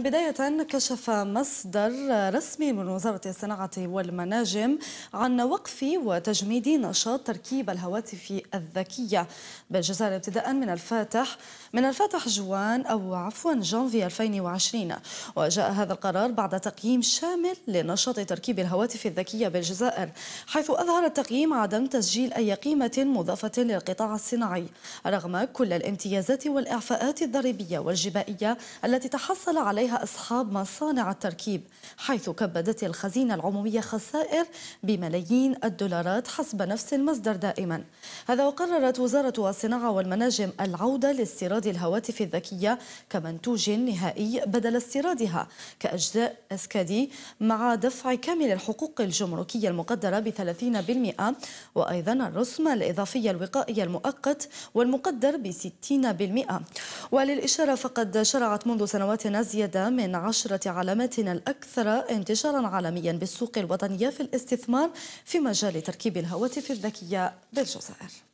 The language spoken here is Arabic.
بداية كشف مصدر رسمي من وزارة الصناعة والمناجم عن وقف وتجميد نشاط تركيب الهواتف الذكية بالجزائر ابتداء من الفاتح من الفاتح جوان أو عفوا جانفي 2020 وجاء هذا القرار بعد تقييم شامل لنشاط تركيب الهواتف الذكية بالجزائر حيث أظهر التقييم عدم تسجيل أي قيمة مضافة للقطاع الصناعي رغم كل الامتيازات والإعفاءات الضريبية والجبائية التي تحصل عليها عليها أصحاب مصانع التركيب حيث كبدت الخزينة العمومية خسائر بملايين الدولارات حسب نفس المصدر دائما هذا وقررت وزارة الصناعة والمناجم العودة لاستيراد الهواتف الذكية كمنتوج نهائي بدل استيرادها كأجزاء اسكادي مع دفع كامل الحقوق الجمركية المقدرة ب 30% وأيضا الرسم الإضافية الوقائية المؤقت والمقدر ب 60% وللإشارة فقد شرعت منذ سنوات نازية يزيد من عشرة علامات الأكثر انتشارا عالميا بالسوق الوطنية في الاستثمار في مجال تركيب الهواتف الذكية بالجزائر